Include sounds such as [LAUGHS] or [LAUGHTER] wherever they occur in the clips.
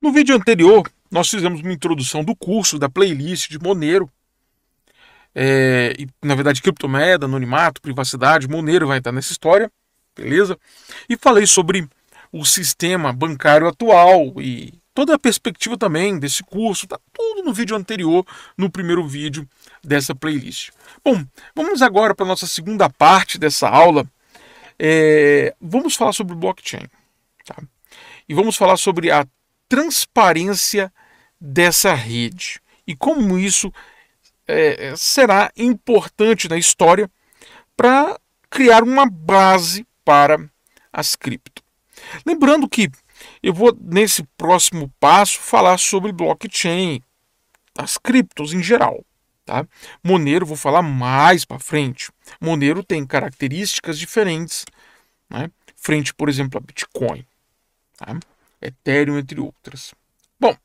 No vídeo anterior, nós fizemos uma introdução do curso, da playlist de Monero. É, e, na verdade, criptomoeda, anonimato, privacidade, Monero vai estar nessa história, beleza? E falei sobre o sistema bancário atual e toda a perspectiva também desse curso, tá tudo no vídeo anterior, no primeiro vídeo dessa playlist. Bom, vamos agora para a nossa segunda parte dessa aula. É, vamos falar sobre blockchain. Tá? E vamos falar sobre a transparência dessa rede e como isso é, será importante na história para criar uma base para as cripto. Lembrando que eu vou, nesse próximo passo, falar sobre blockchain, as criptos em geral. Tá? Monero vou falar mais para frente. Monero tem características diferentes, né? frente, por exemplo, a Bitcoin. Tá? Ethereum, entre outras. Bom,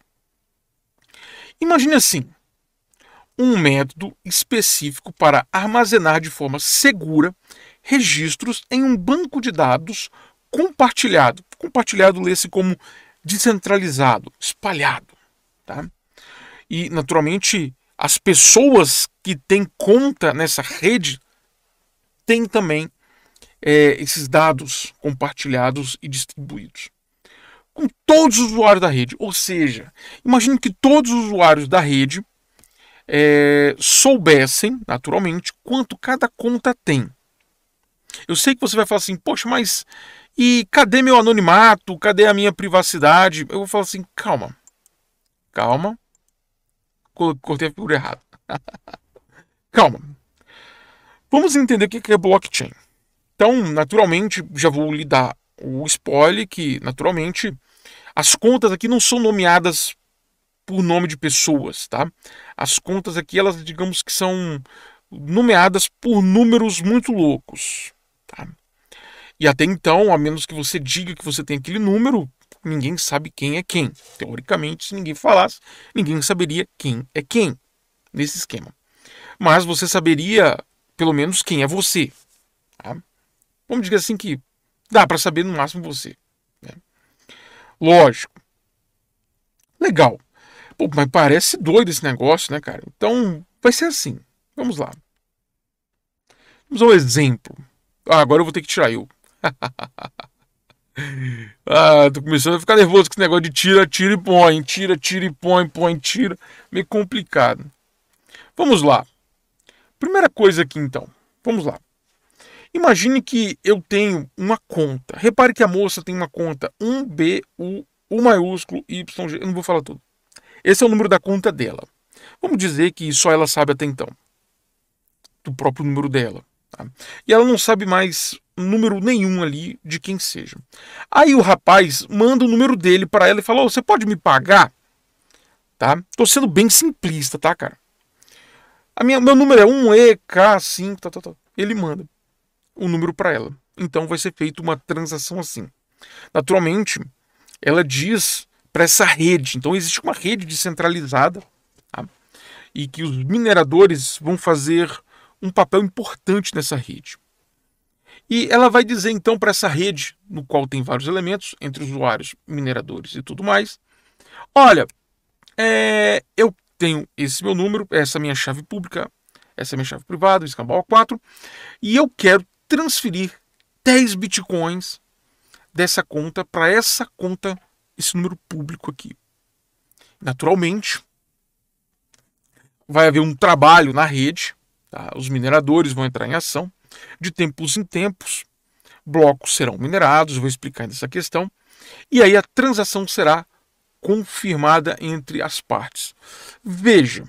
imagine assim: um método específico para armazenar de forma segura registros em um banco de dados compartilhado. Compartilhado lê-se como descentralizado, espalhado. Tá? E, naturalmente, as pessoas que têm conta nessa rede têm também é, esses dados compartilhados e distribuídos com todos os usuários da rede. Ou seja, imagine que todos os usuários da rede é, soubessem, naturalmente, quanto cada conta tem. Eu sei que você vai falar assim, poxa, mas e cadê meu anonimato? Cadê a minha privacidade? Eu vou falar assim, calma, calma. Cortei a figura errada. [LAUGHS] calma. Vamos entender o que é blockchain. Então, naturalmente, já vou lhe dar o spoiler que, naturalmente, as contas aqui não são nomeadas por nome de pessoas, tá? As contas aqui, elas, digamos que são nomeadas por números muito loucos, tá? E até então, a menos que você diga que você tem aquele número, ninguém sabe quem é quem. Teoricamente, se ninguém falasse, ninguém saberia quem é quem nesse esquema. Mas você saberia, pelo menos, quem é você. Tá? Vamos dizer assim que Dá para saber no máximo você. Né? Lógico. Legal. Pô, mas parece doido esse negócio, né, cara? Então, vai ser assim. Vamos lá. Vamos ao exemplo. Ah, agora eu vou ter que tirar eu. [LAUGHS] ah, tô começando a ficar nervoso com esse negócio de tira, tira e põe, tira, tira e põe, põe, tira. Meio complicado. Vamos lá. Primeira coisa aqui então. Vamos lá. Imagine que eu tenho uma conta. Repare que a moça tem uma conta 1 b U maiúsculo, g, Eu não vou falar tudo. Esse é o número da conta dela. Vamos dizer que só ela sabe até então. Do próprio número dela. Tá? E ela não sabe mais número nenhum ali de quem seja. Aí o rapaz manda o número dele para ela e fala: oh, Você pode me pagar? Tá? Tô sendo bem simplista, tá, cara? A minha, meu número é 1EK5, tá, tá, tá. Ele manda um número para ela. Então vai ser feita uma transação assim. Naturalmente, ela diz para essa rede. Então existe uma rede descentralizada tá? e que os mineradores vão fazer um papel importante nessa rede. E ela vai dizer então para essa rede, no qual tem vários elementos, entre usuários, mineradores e tudo mais: olha, é, eu tenho esse meu número, essa minha chave pública, essa minha chave privada, o escambau 4, e eu quero transferir 10 bitcoins dessa conta para essa conta, esse número público aqui. Naturalmente, vai haver um trabalho na rede, tá? os mineradores vão entrar em ação. De tempos em tempos, blocos serão minerados, vou explicar essa questão. E aí a transação será confirmada entre as partes. Veja,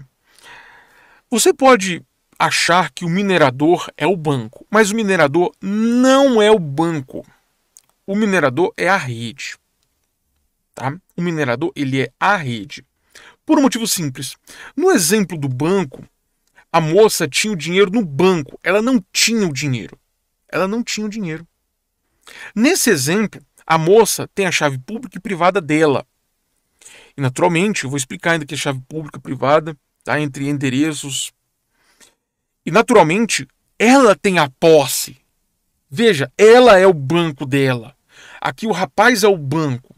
você pode achar que o minerador é o banco, mas o minerador não é o banco. O minerador é a rede. Tá? O minerador ele é a rede. Por um motivo simples. No exemplo do banco, a moça tinha o dinheiro no banco, ela não tinha o dinheiro. Ela não tinha o dinheiro. Nesse exemplo, a moça tem a chave pública e privada dela. E naturalmente, eu vou explicar ainda que a chave pública e privada, tá, entre endereços, e naturalmente, ela tem a posse. Veja, ela é o banco dela. Aqui o rapaz é o banco.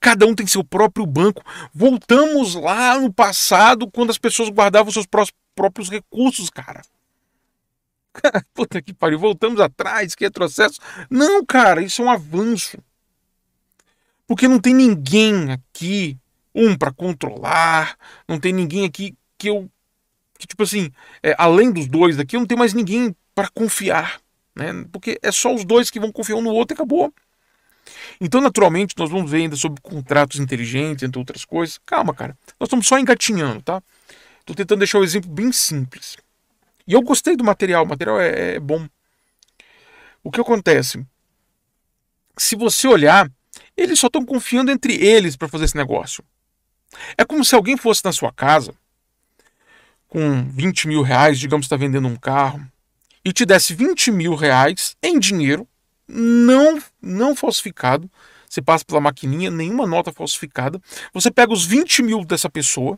Cada um tem seu próprio banco. Voltamos lá no passado, quando as pessoas guardavam seus próprios recursos, cara. [LAUGHS] Puta que pariu, voltamos atrás, que retrocesso. Não, cara, isso é um avanço. Porque não tem ninguém aqui, um, para controlar, não tem ninguém aqui que eu que, tipo assim, é, além dos dois daqui, eu não tenho mais ninguém para confiar, né? Porque é só os dois que vão confiar um no outro e acabou. Então, naturalmente, nós vamos ver ainda sobre contratos inteligentes, entre outras coisas. Calma, cara. Nós estamos só engatinhando, tá? Estou tentando deixar o um exemplo bem simples. E eu gostei do material, o material é, é bom. O que acontece? Se você olhar, eles só estão confiando entre eles para fazer esse negócio. É como se alguém fosse na sua casa com 20 mil reais, digamos que está vendendo um carro, e te desse 20 mil reais em dinheiro, não, não falsificado, você passa pela maquininha, nenhuma nota falsificada, você pega os 20 mil dessa pessoa,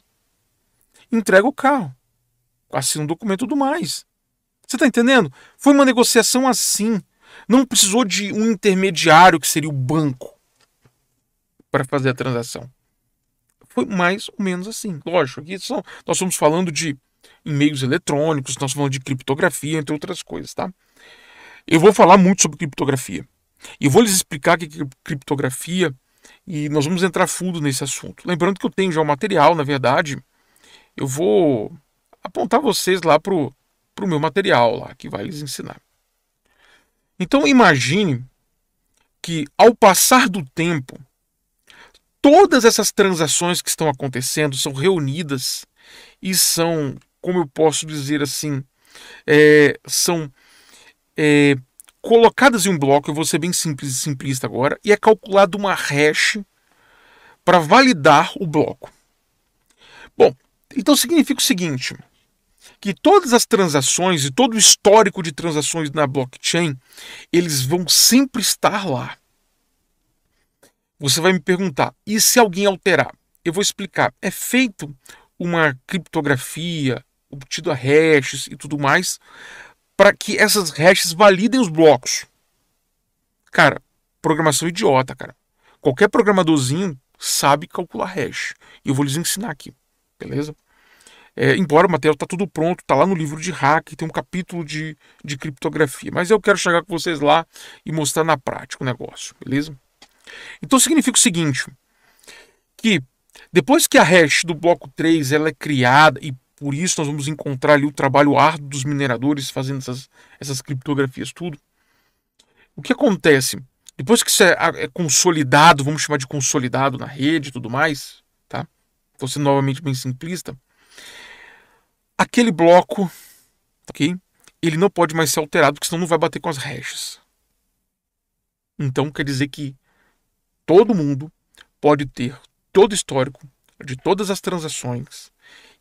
entrega o carro, assina um documento do mais. Você está entendendo? Foi uma negociação assim. Não precisou de um intermediário, que seria o banco, para fazer a transação. Foi mais ou menos assim. Lógico, aqui são, nós estamos falando de em meios eletrônicos, nós falamos de criptografia, entre outras coisas, tá? Eu vou falar muito sobre criptografia. E vou lhes explicar que é criptografia e nós vamos entrar fundo nesse assunto. Lembrando que eu tenho já o material, na verdade, eu vou apontar vocês lá pro pro meu material lá que vai lhes ensinar. Então imagine que ao passar do tempo, todas essas transações que estão acontecendo são reunidas e são como eu posso dizer assim, é, são é, colocadas em um bloco, eu vou ser bem simples e simplista agora, e é calculada uma hash para validar o bloco. Bom, então significa o seguinte, que todas as transações e todo o histórico de transações na blockchain, eles vão sempre estar lá. Você vai me perguntar, e se alguém alterar? Eu vou explicar. É feito uma criptografia, obtido a hashes e tudo mais, para que essas hashes validem os blocos. Cara, programação idiota, cara. Qualquer programadorzinho sabe calcular hash. E eu vou lhes ensinar aqui, beleza? É, embora o material está tudo pronto, está lá no livro de hack, tem um capítulo de, de criptografia. Mas eu quero chegar com vocês lá e mostrar na prática o negócio, beleza? Então significa o seguinte, que depois que a hash do bloco 3 ela é criada e por isso nós vamos encontrar ali o trabalho árduo dos mineradores fazendo essas, essas criptografias, tudo. O que acontece? Depois que isso é, é consolidado, vamos chamar de consolidado na rede e tudo mais, tá? Estou sendo novamente bem simplista. Aquele bloco, ok? Ele não pode mais ser alterado, porque senão não vai bater com as hashes. Então quer dizer que todo mundo pode ter todo o histórico de todas as transações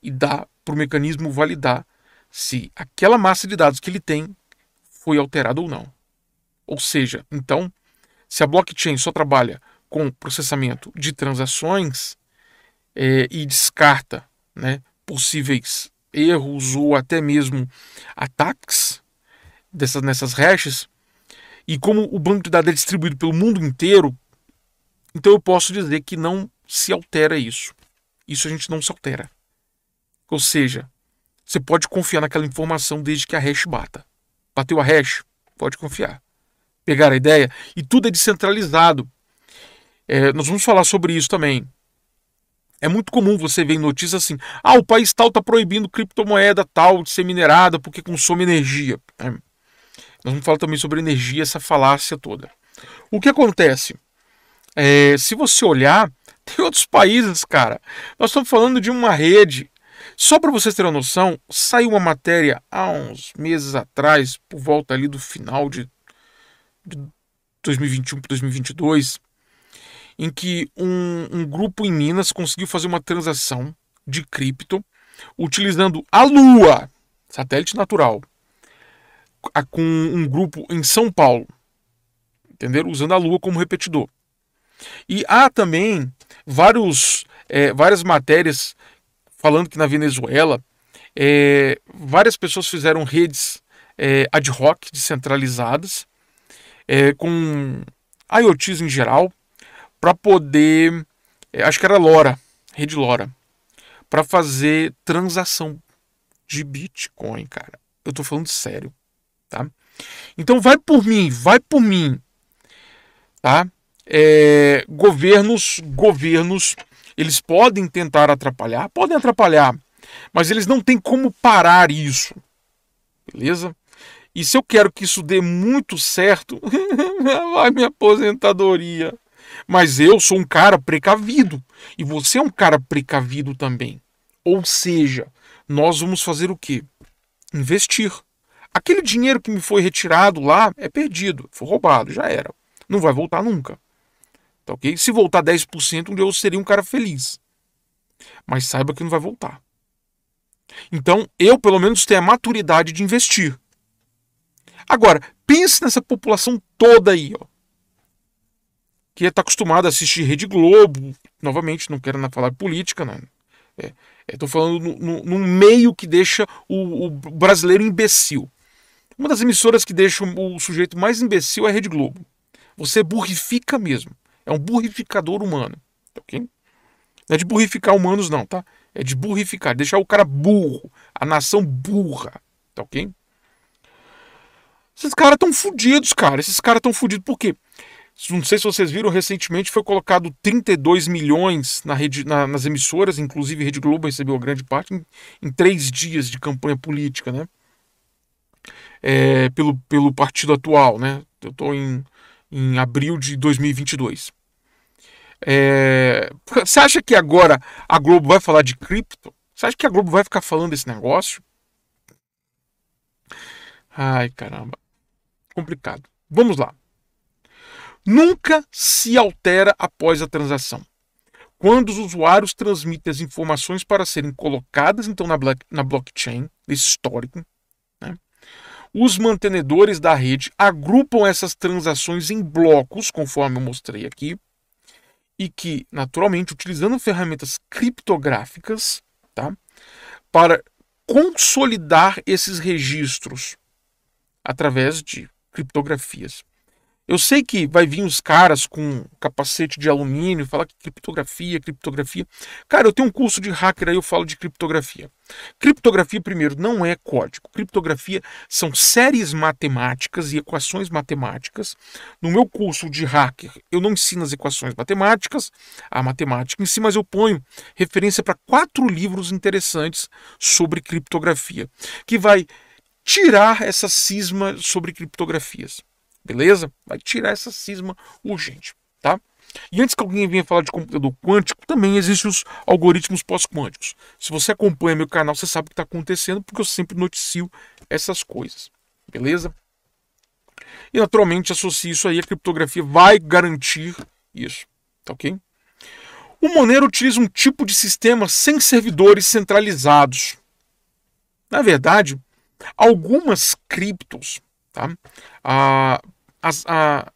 e dá para o mecanismo validar se aquela massa de dados que ele tem foi alterada ou não. Ou seja, então, se a blockchain só trabalha com processamento de transações é, e descarta né, possíveis erros ou até mesmo ataques dessas, nessas hashes, e como o banco de dados é distribuído pelo mundo inteiro, então eu posso dizer que não se altera isso. Isso a gente não se altera. Ou seja, você pode confiar naquela informação desde que a hash bata. Bateu a hash? Pode confiar. Pegar a ideia? E tudo é descentralizado. É, nós vamos falar sobre isso também. É muito comum você ver em notícias assim: ah, o país tal está proibindo criptomoeda tal de ser minerada porque consome energia. É. Nós vamos falar também sobre energia, essa falácia toda. O que acontece? É, se você olhar, [LAUGHS] tem outros países, cara. Nós estamos falando de uma rede só para vocês terem uma noção, saiu uma matéria há uns meses atrás, por volta ali do final de, 2021 para 2022, em que um, um grupo em Minas conseguiu fazer uma transação de cripto utilizando a Lua, satélite natural, com um grupo em São Paulo, entender Usando a Lua como repetidor. E há também vários, é, várias matérias falando que na Venezuela é, várias pessoas fizeram redes é, ad hoc descentralizadas é, com IoTs em geral para poder, é, acho que era LoRa, rede LoRa, para fazer transação de Bitcoin, cara. Eu tô falando sério, tá? Então vai por mim, vai por mim, tá? É, governos, governos eles podem tentar atrapalhar, podem atrapalhar, mas eles não têm como parar isso. Beleza? E se eu quero que isso dê muito certo, [LAUGHS] vai minha aposentadoria. Mas eu sou um cara precavido e você é um cara precavido também. Ou seja, nós vamos fazer o quê? Investir. Aquele dinheiro que me foi retirado lá é perdido, foi roubado, já era. Não vai voltar nunca. Tá ok? Se voltar 10%, o eu seria um cara feliz. Mas saiba que não vai voltar. Então, eu pelo menos tenho a maturidade de investir. Agora, pense nessa população toda aí, ó. Que está acostumada a assistir Rede Globo. Novamente, não quero falar política, não. É, Estou é, falando num meio que deixa o, o, brasileiro imbecil. Uma das emissoras que deixa o, o sujeito mais imbecil é a Rede Globo. Você burrifica mesmo. É um burrificador humano, ok? Não é de burrificar humanos, não, tá? É de burrificar, deixar o cara burro, a nação burra, tá ok? Esses caras estão fodidos, cara. Esses caras estão fodidos Por quê? Não sei se vocês viram, recentemente foi colocado 32 milhões na rede, na, nas emissoras, inclusive Rede Globo recebeu grande parte, em, em, três dias de campanha política, né? É, pelo, pelo partido atual, né? Eu estou em, em abril de 2022. É... Você acha que agora a Globo vai falar de cripto? Você acha que a Globo vai ficar falando desse negócio? Ai, caramba. Complicado. Vamos lá. Nunca se altera após a transação. Quando os usuários transmitem as informações para serem colocadas então na, na blockchain, nesse histórico, né? os mantenedores da rede agrupam essas transações em blocos, conforme eu mostrei aqui, e que, naturalmente, utilizando ferramentas criptográficas, tá, para consolidar esses registros através de criptografias. Eu sei que vai vir uns caras com capacete de alumínio, falar que criptografia, criptografia. Cara, eu tenho um curso de hacker aí, eu falo de criptografia. Criptografia, primeiro, não é código. Criptografia são séries matemáticas e equações matemáticas. No meu curso de hacker, eu não ensino as equações matemáticas, a matemática em si, mas eu ponho referência para quatro livros interessantes sobre criptografia, que vai tirar essa cisma sobre criptografias. Beleza? Vai tirar essa cisma urgente, tá? E antes que alguém venha falar de computador quântico, também existem os algoritmos pós-quânticos. Se você acompanha meu canal, você sabe o que está acontecendo, porque eu sempre noticio essas coisas. Beleza? E naturalmente associa isso aí, a criptografia vai garantir isso. Tá ok? O Monero utiliza um tipo de sistema sem servidores centralizados. Na verdade, algumas criptos, tá? Ah, as, a,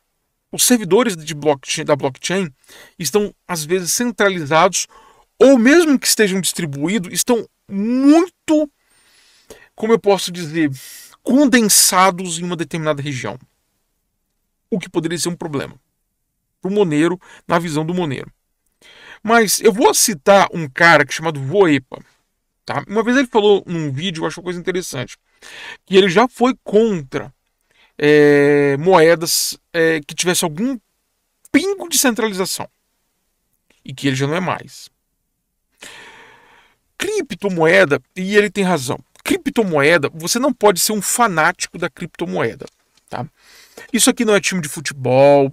os servidores de blockchain, da blockchain estão, às vezes, centralizados ou mesmo que estejam distribuídos, estão muito, como eu posso dizer, condensados em uma determinada região. O que poderia ser um problema para o Monero, na visão do Monero. Mas eu vou citar um cara que é chamado Voepa. Tá? Uma vez ele falou num vídeo, eu acho uma coisa interessante, que ele já foi contra é, moedas é, que tivesse algum pingo de centralização. E que ele já não é mais. Criptomoeda, e ele tem razão. Criptomoeda, você não pode ser um fanático da criptomoeda. Tá? Isso aqui não é time de futebol,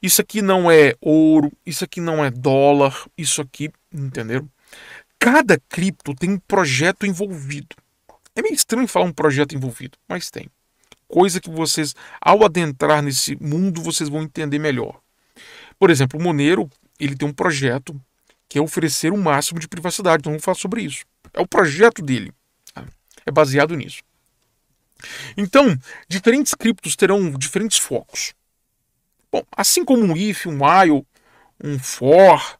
isso aqui não é ouro, isso aqui não é dólar, isso aqui, entenderam? Cada cripto tem um projeto envolvido. É meio estranho falar um projeto envolvido, mas tem coisa que vocês, ao adentrar nesse mundo, vocês vão entender melhor. Por exemplo, o Monero ele tem um projeto que é oferecer o um máximo de privacidade. Então vamos falar sobre isso. É o projeto dele. É baseado nisso. Então, diferentes criptos terão diferentes focos. Bom, assim como um if, um while, um for,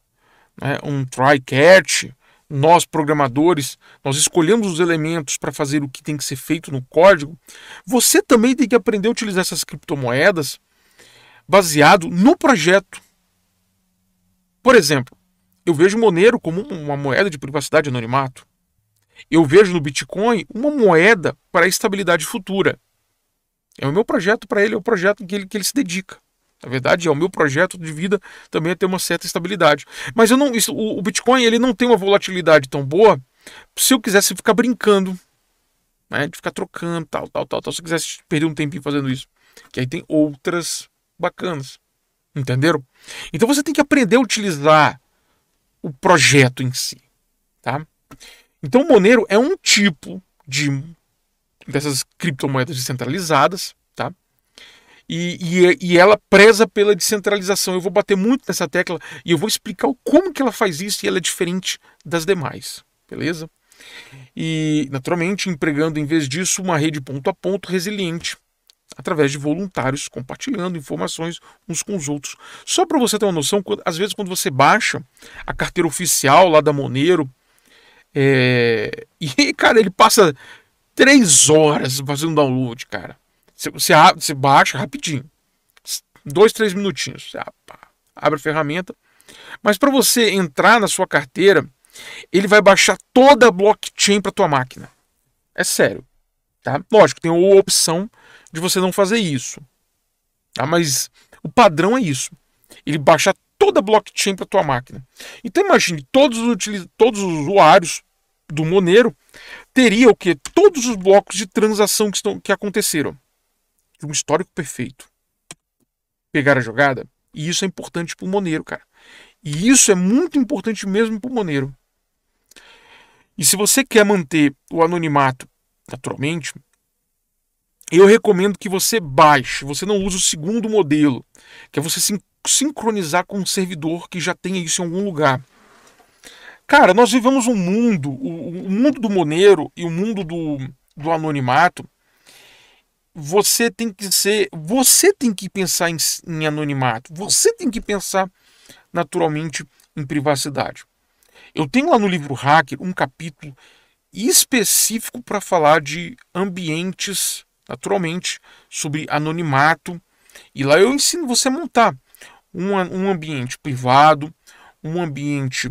né, um try catch, nós programadores, nós escolhemos os elementos para fazer o que tem que ser feito no código, você também tem que aprender a utilizar essas criptomoedas baseado no projeto. Por exemplo, eu vejo Monero como uma moeda de privacidade e anonimato. Eu vejo no Bitcoin uma moeda para a estabilidade futura. É o meu projeto para ele, é o projeto em que ele, que ele se dedica. Na verdade, é o meu projeto de vida também é ter uma certa estabilidade. Mas eu não, isso, o, o Bitcoin ele não tem uma volatilidade tão boa se eu quisesse ficar brincando, né, de ficar trocando, tal, tal, tal, tal. Se eu quisesse perder um tempinho fazendo isso, que aí tem outras bacanas, entenderam? Então você tem que aprender a utilizar o projeto em si, tá? Então o Monero é um tipo de dessas criptomoedas descentralizadas, tá? E, e, é, e, ela preza pela descentralização. Eu vou bater muito nessa tecla e eu vou explicar como que ela faz isso e ela é diferente das demais, beleza? E, naturalmente, empregando em vez disso uma rede ponto a ponto resiliente, através de voluntários compartilhando informações uns com os outros. Só para você ter uma noção, quando, às vezes quando você baixa a carteira oficial lá da Monero, é... [LAUGHS] e cara, ele passa três horas fazendo download, cara. Você, você, baixa rapidinho. Dois, três minutinhos. Você ah, abre a ferramenta. Mas para você entrar na sua carteira, ele vai baixar toda a blockchain para tua máquina. É sério. Tá? Lógico, tem a opção de você não fazer isso. Tá? Mas o padrão é isso. Ele baixa toda a blockchain para tua máquina. Então imagine, todos os, utiliz... todos os usuários do Monero teriam o que? Todos os blocos de transação que, estão... que aconteceram de um histórico perfeito. Pegar a jogada. E isso é importante para o Moneiro, cara. E isso é muito importante mesmo para o Moneiro. E se você quer manter o anonimato, naturalmente, eu recomendo que você baixe, você não use o segundo modelo, que é você sin sincronizar com um servidor que já tenha isso em algum lugar. Cara, nós vivemos um mundo, o, o mundo do Moneiro e o mundo do, do anonimato, você tem que ser, você tem que pensar em, em anonimato, você tem que pensar naturalmente em privacidade. Eu tenho lá no livro Hacker um capítulo específico para falar de ambientes, naturalmente, sobre anonimato. E lá eu ensino você a montar um, um ambiente privado, um ambiente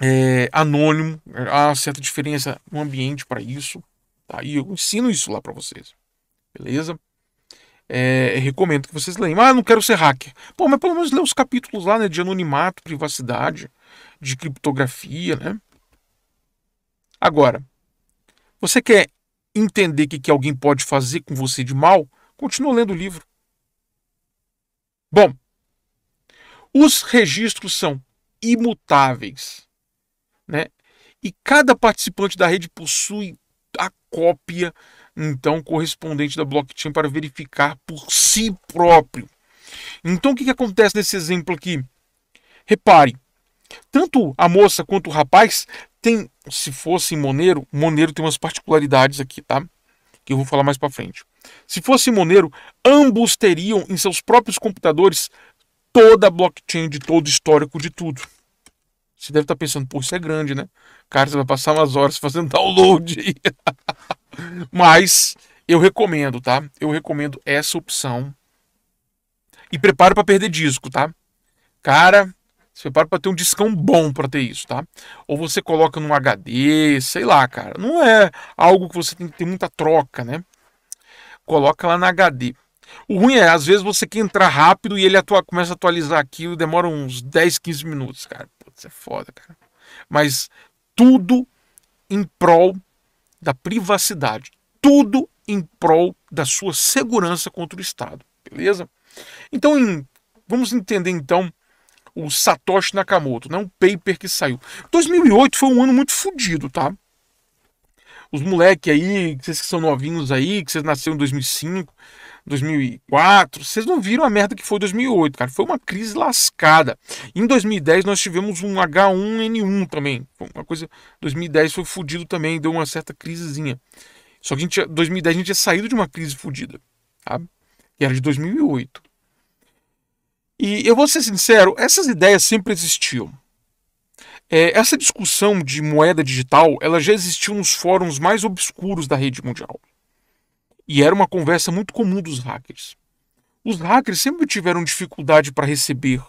é, anônimo. É, há certa diferença no ambiente para isso. Tá? E eu ensino isso lá para vocês. Beleza? É, recomendo que vocês leiam. Ah, não quero ser hacker. Pô, mas pelo menos lê os capítulos lá, né? De anonimato, privacidade, de criptografia, né? Agora, você quer entender o que, que alguém pode fazer com você de mal? Continua lendo o livro. Bom, os registros são imutáveis, né? E cada participante da rede possui a cópia então correspondente da blockchain para verificar por si próprio. Então o que, que acontece nesse exemplo aqui? Repare, tanto a moça quanto o rapaz tem, se fosse Monero, Monero tem umas particularidades aqui, tá? Que eu vou falar mais para frente. Se fosse Monero, ambos teriam em seus próprios computadores toda a blockchain de todo o histórico de tudo. Você deve estar tá pensando, pô, isso é grande, né? Cara, você vai passar umas horas fazendo [LAUGHS] download. [LAUGHS] Mas eu recomendo, tá? Eu recomendo essa opção. E prepara para perder disco, tá? Cara, se prepara para ter um discão bom para ter isso, tá? Ou você coloca num HD, sei lá, cara. Não é algo que você tem que ter muita troca, né? Coloca lá na HD. O ruim é, às vezes você quer entrar rápido e ele atua, começa a atualizar aquilo e demora uns 10, 15 minutos, cara. Putz, é foda, cara. Mas tudo em prol da privacidade. Tudo em prol da sua segurança contra o Estado. Beleza? Então, em, vamos entender então o Satoshi Nakamoto, né? um paper que saiu. 2008 foi um ano muito fodido, tá? Os moleques aí, vocês que são novinhos aí, que vocês nasceram em 2005, 2004, vocês não viram a merda que foi 2008, cara. Foi uma crise lascada. Em 2010 nós tivemos um H1N1 também. Uma coisa, 2010 foi fodido também, deu uma certa crisezinha. Só que em 2010 a gente tinha saído de uma crise fodida, sabe? Que era de 2008. E eu vou ser sincero, essas ideias sempre existiam. É, essa discussão de moeda digital, ela já existiu nos fóruns mais obscuros da rede mundial. E era uma conversa muito comum dos hackers. Os hackers sempre tiveram dificuldade para receber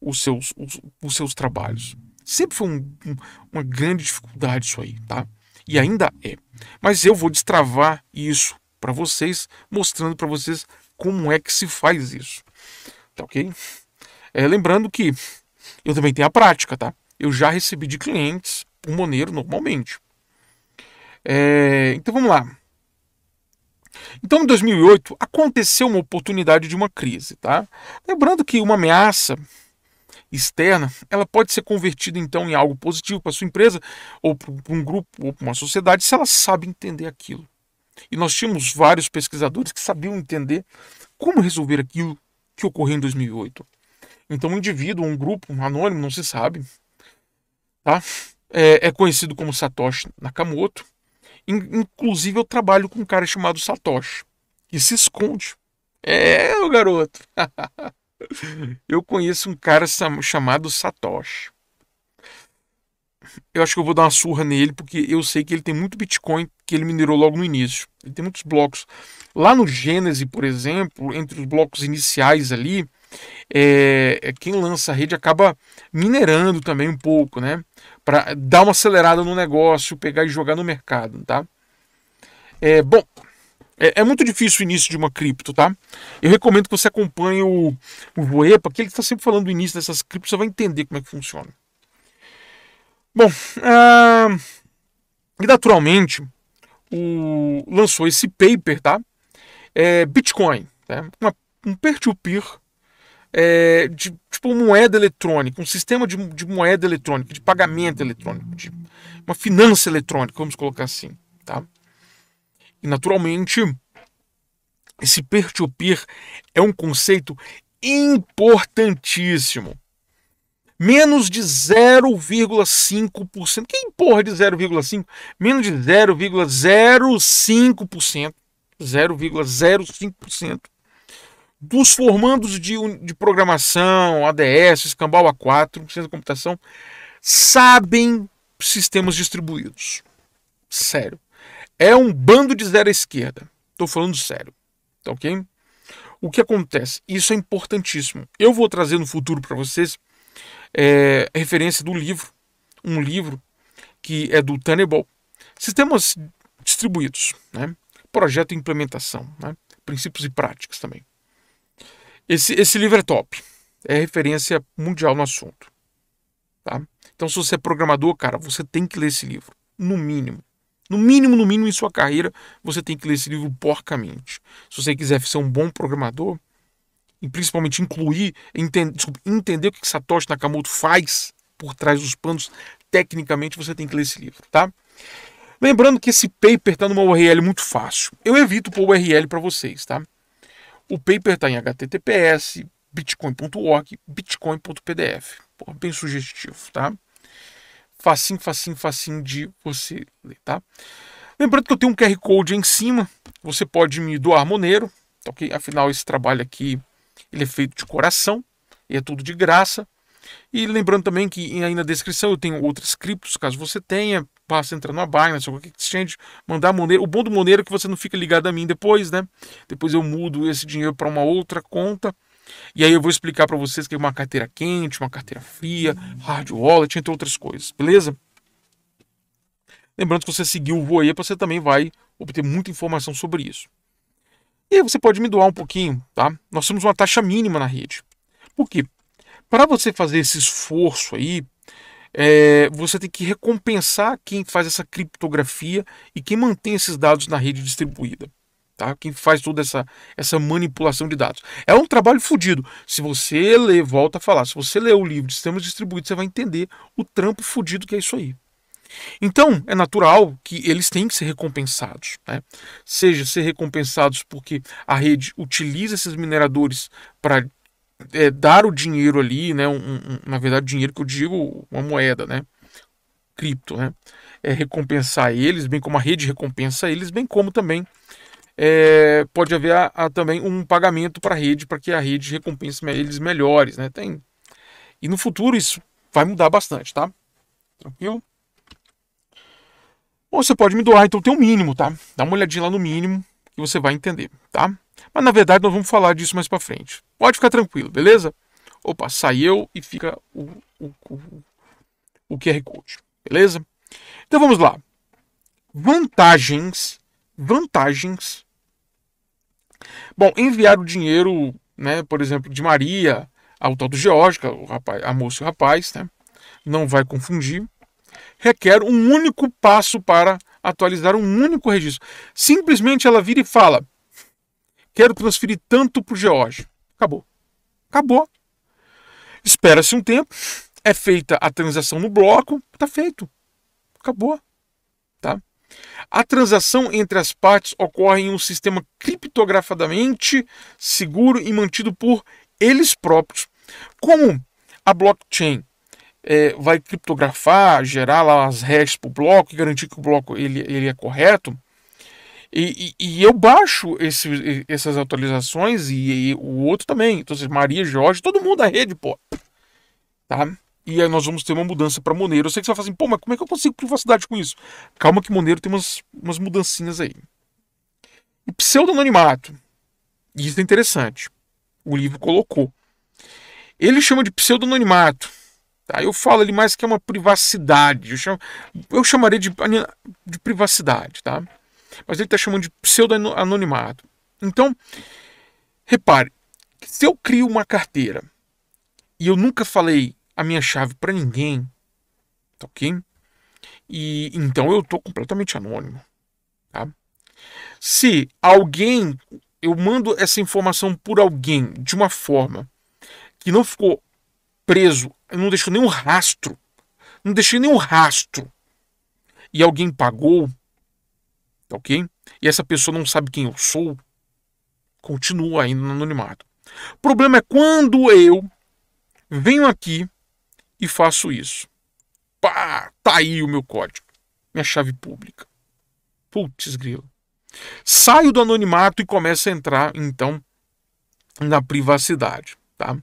os seus, os, os, seus trabalhos. Sempre foi um, um, uma grande dificuldade isso aí, tá? E ainda é. Mas eu vou destravar isso para vocês, mostrando para vocês como é que se faz isso. Tá ok? É, lembrando que eu também tenho a prática, tá? Eu já recebi de clientes por Monero normalmente. É, então vamos lá. Então, em 2008, aconteceu uma oportunidade de uma crise. Tá? Lembrando que uma ameaça externa, ela pode ser convertida então em algo positivo para sua empresa ou para um grupo ou para uma sociedade se ela sabe entender aquilo. E nós tínhamos vários pesquisadores que sabiam entender como resolver aquilo que ocorreu em 2008. Então, um indivíduo, um grupo, um anônimo, não se sabe, tá? É, é conhecido como Satoshi Nakamoto. Inclusive, eu trabalho com um cara chamado Satoshi, que se esconde. É, o garoto. [LAUGHS] eu conheço um cara chamado Satoshi. Eu acho que eu vou dar uma surra nele, porque eu sei que ele tem muito Bitcoin que ele minerou logo no início. Ele tem muitos blocos. Lá no Gênesis, por exemplo, entre os blocos iniciais ali, é, é, quem lança a rede acaba minerando também um pouco, né? Para dar uma acelerada no negócio, pegar e jogar no mercado, tá? É, bom, é, é, muito difícil o início de uma cripto, tá? Eu recomendo que você acompanhe o, o Voepa, que ele está sempre falando do início dessas criptos, você vai entender como é que funciona. Bom, uh, e naturalmente, o, lançou esse paper, tá? É, Bitcoin, né? Uma, um peer-to-peer -peer é, de tipo moeda eletrônica, um sistema de, de moeda eletrônica, de pagamento eletrônico, de uma finança eletrônica, vamos colocar assim, tá? E naturalmente esse peer-to-peer é um conceito importantíssimo. Menos de 0,5%. Quem porra de 0,5%? Menos de 0,05%. 0,05% dos formandos de, de programação, ADS, Escambau A4, Ciência da Computação, sabem sistemas distribuídos. Sério. É um bando de zero à esquerda. Estou falando sério. Tá ok? O que acontece? Isso é importantíssimo. Eu vou trazer no futuro para vocês é, referência do livro, um livro que é do Tenable, Sistemas Distribuídos, né? Projeto e Implementação, né? Princípios e Práticas também. Esse, esse livro é top. É referência mundial no assunto. Tá? Então, se você é programador, cara, você tem que ler esse livro. No mínimo. No mínimo, no mínimo, em sua carreira, você tem que ler esse livro porcamente. Se você quiser ser um bom programador, e principalmente incluir, enten desculpa, entender o que Satoshi Nakamoto faz por trás dos panos, tecnicamente você tem que ler esse livro, tá? Lembrando que esse paper está numa URL muito fácil. Eu evito pôr URL para vocês, tá? O paper está em https, bitcoin.org, bitcoin.pdf. Bem sugestivo, tá? Facinho, facinho, facinho de você ler, tá? Lembrando que eu tenho um QR Code em cima, você pode me doar Monero, tá ok? Afinal, esse trabalho aqui ele é feito de coração e é tudo de graça. E lembrando também que aí na descrição eu tenho outras criptos, caso você tenha fácil entrar na Binance ou qualquer exchange, mandar Monero. O bom do Monero é que você não fica ligado a mim depois, né? Depois eu mudo esse dinheiro para uma outra conta. E aí eu vou explicar para vocês que é uma carteira quente, uma carteira fria, hard wallet, entre outras coisas, beleza? Lembrando que você seguiu o aí você também vai obter muita informação sobre isso. E aí você pode me doar um pouquinho, tá? Nós temos uma taxa mínima na rede. Por quê? Para você fazer esse esforço aí, é, você tem que recompensar quem faz essa criptografia e quem mantém esses dados na rede distribuída. Tá? Quem faz toda essa, essa manipulação de dados. É um trabalho fodido. Se você ler, volta a falar, se você ler o livro de sistemas distribuídos, você vai entender o trampo fodido que é isso aí. Então, é natural que eles têm que ser recompensados. Né? Seja ser recompensados porque a rede utiliza esses mineradores para é, dar o dinheiro ali, né? Um, um, na verdade, dinheiro que eu digo, uma moeda, né? Cripto, né? É, recompensar eles, bem como a rede recompensa eles, bem como também é, pode haver a, a, também um pagamento para a rede para que a rede recompense eles melhores, né? Tem e no futuro isso vai mudar bastante, tá? Tranquilo? Ou você pode me doar, então tem um mínimo, tá? Dá uma olhadinha lá no mínimo e você vai entender, tá? Mas na verdade nós vamos falar disso mais para frente. Pode ficar tranquilo, beleza? Opa, saiu eu e fica o, o, o, o QR Code, beleza? Então vamos lá. Vantagens, vantagens. Bom, enviar o dinheiro, né, por exemplo, de Maria ao tal do Geórgica, o rapaz, a moça e o rapaz, né? Não vai confundir. Requer um único passo para atualizar um único registro. Simplesmente ela vira e fala: Quero transferir tanto para o Geórgio. Acabou. Acabou. Espera-se um tempo, é feita a transação no bloco, está feito. Acabou. Tá? A transação entre as partes ocorre em um sistema criptografadamente seguro e mantido por eles próprios. Como a blockchain é, vai criptografar, gerar lá as hashes para o bloco e garantir que o bloco ele, ele é correto, e, e, e eu baixo esse, essas atualizações e, e, o outro também. Então, assim, Maria, Jorge, todo mundo da rede, pô. Tá? E aí nós vamos ter uma mudança para Monero. Eu sei que você vai falar assim, pô, mas como é que eu consigo privacidade com isso? Calma que Monero tem umas, umas mudancinhas aí. Pseudonimato, Isso é interessante. O livro colocou. Ele chama de pseudonimato, Tá? Eu falo ali mais que é uma privacidade. Eu, chamo, eu chamaria de, de privacidade, tá? mas ele está chamando de pseudo-anonimato. Então, repare, se eu crio uma carteira e eu nunca falei a minha chave para ninguém, tá ok? E então eu estou completamente anônimo, tá? Se alguém, eu mando essa informação por alguém de uma forma que não ficou preso, não deixou nenhum rastro, não deixei nenhum rastro, e alguém pagou, Tá ok? E essa pessoa não sabe quem eu sou, continua ainda no anonimato. O problema é quando eu venho aqui e faço isso. Pá, tá aí o meu código, minha chave pública. Putz, grilo. Saio do anonimato e começo a entrar, então, na privacidade, tá?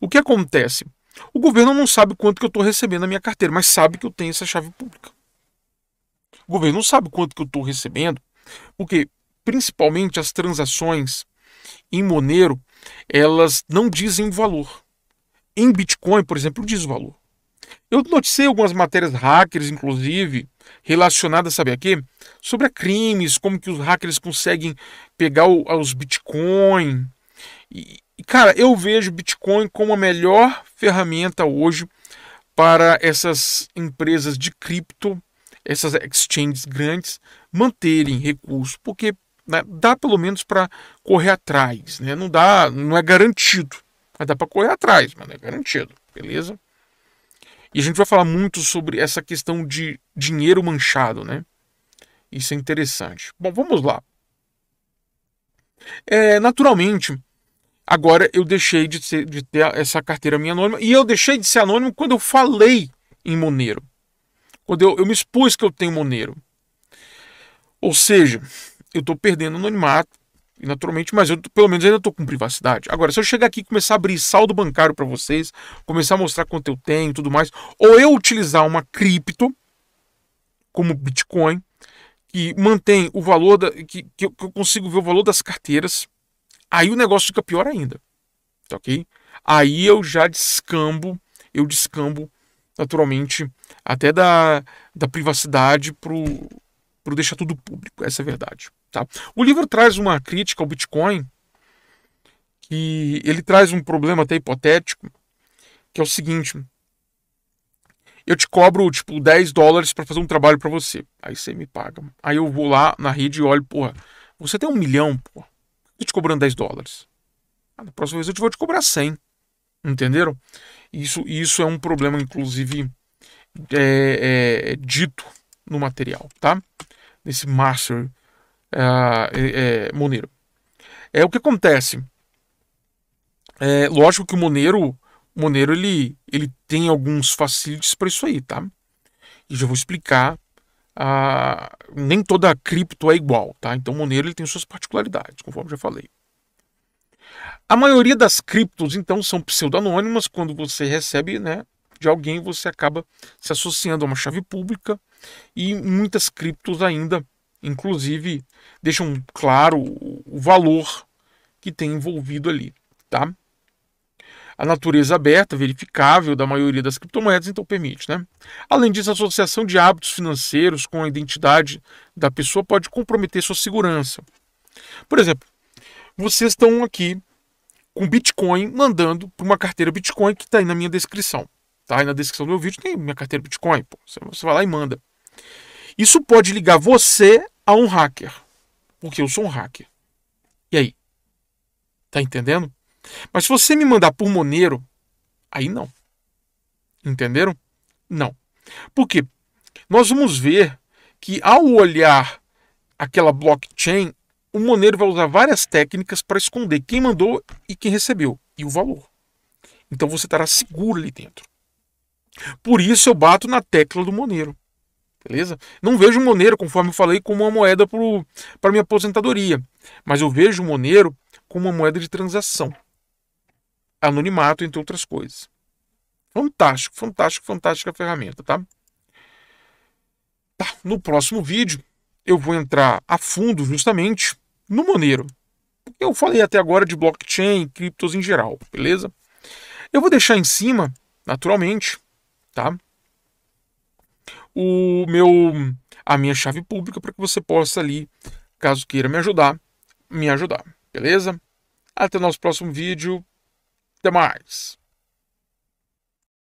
O que acontece? O governo não sabe quanto que eu estou recebendo na minha carteira, mas sabe que eu tenho essa chave pública. O governo não sabe quanto que eu estou recebendo, porque principalmente as transações em Monero, elas não dizem o valor. Em Bitcoin, por exemplo, diz o valor. Eu notei algumas matérias hackers, inclusive, relacionadas, sabe a quê? Sobre crimes, como que os hackers conseguem pegar o, os Bitcoin. E, cara, eu vejo Bitcoin como a melhor ferramenta hoje para essas empresas de cripto essas exchanges grandes manterem recursos, porque né, dá pelo menos para correr atrás, né? Não dá, não é garantido, mas dá para correr atrás, mas não é garantido, beleza? E a gente vai falar muito sobre essa questão de dinheiro manchado, né? Isso é interessante. Bom, vamos lá. É, naturalmente, agora eu deixei de, ser, de ter essa carteira minha anônima e eu deixei de ser anônimo quando eu falei em Monero. Quando eu, eu me expus que eu tenho Monero. Ou seja, eu estou perdendo o anonimato, naturalmente, mas eu pelo menos ainda estou com privacidade. Agora, se eu chegar aqui e começar a abrir saldo bancário para vocês, começar a mostrar quanto eu tenho e tudo mais, ou eu utilizar uma cripto, como Bitcoin, que mantém o valor, da, que, que eu consigo ver o valor das carteiras, aí o negócio fica pior ainda. Tá ok? Aí eu já descambo, eu descambo naturalmente, até da, da privacidade para deixar tudo público. Essa é a verdade. Tá? O livro traz uma crítica ao Bitcoin, que ele traz um problema até hipotético, que é o seguinte. Eu te cobro, tipo, 10 dólares para fazer um trabalho para você. Aí você me paga. Aí eu vou lá na rede e olho, porra, você tem um milhão, porra. Tô te cobrando 10 dólares. Ah, na próxima vez eu te vou te cobrar 100. Entenderam? Isso, isso é um problema, inclusive, é, é, é dito no material, tá? Nesse master ah, é, é, Monero. É o que acontece. É, lógico que o Monero, Monero ele, ele tem alguns facilities para isso aí, tá? E já vou explicar. a ah, nem toda cripto é igual, tá? Então o Monero ele tem suas particularidades, conforme já falei. A maioria das criptos, então, são pseudonônimas. Quando você recebe né, de alguém, você acaba se associando a uma chave pública. E muitas criptos ainda, inclusive, deixam claro o valor que tem envolvido ali. Tá? a natureza aberta, verificável da maioria das criptomoedas, então permite. Né? Além disso, a associação de hábitos financeiros com a identidade da pessoa pode comprometer sua segurança. Por exemplo, vocês estão aqui com Bitcoin mandando para uma carteira Bitcoin que está aí na minha descrição. Tá aí na descrição do meu vídeo tem minha carteira Bitcoin. Pô. Você vai lá e manda. Isso pode ligar você a um hacker. Porque eu sou um hacker. E aí? Tá entendendo? Mas se você me mandar por Monero, aí não. Entenderam? Não. Porque nós vamos ver que ao olhar aquela blockchain, o Monero vai usar várias técnicas para esconder quem mandou e quem recebeu e o valor. Então você estará seguro ali dentro. Por isso eu bato na tecla do Monero. Beleza? Não vejo o Monero, conforme eu falei, como uma moeda para minha aposentadoria. Mas eu vejo o Monero como uma moeda de transação. Anonimato, entre outras coisas. Fantástico, fantástico, fantástica ferramenta, tá? tá no próximo vídeo eu vou entrar a fundo justamente no Monero. Eu falei até agora de blockchain, criptos em geral, beleza? Eu vou deixar em cima, naturalmente, tá? O meu a minha chave pública para que você possa ali, caso queira me ajudar, me ajudar, beleza? Até o nosso próximo vídeo. Até mais.